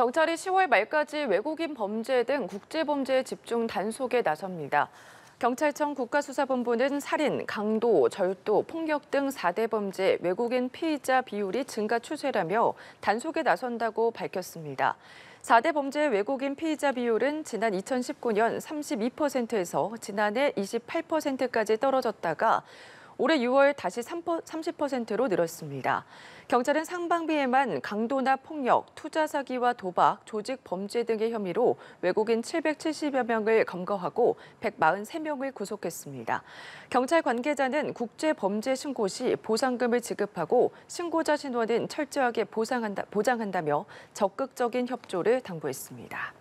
경찰이 10월 말까지 외국인 범죄 등 국제범죄 에 집중 단속에 나섭니다. 경찰청 국가수사본부는 살인, 강도, 절도, 폭력 등 4대 범죄 외국인 피의자 비율이 증가 추세라며 단속에 나선다고 밝혔습니다. 4대 범죄 외국인 피의자 비율은 지난 2019년 32%에서 지난해 28%까지 떨어졌다가 올해 6월 다시 30%로 늘었습니다. 경찰은 상반기에만 강도나 폭력, 투자 사기와 도박, 조직 범죄 등의 혐의로 외국인 770여 명을 검거하고 143명을 구속했습니다. 경찰 관계자는 국제 범죄 신고 시 보상금을 지급하고 신고자 신원은 철저하게 보상한다, 보장한다며 적극적인 협조를 당부했습니다.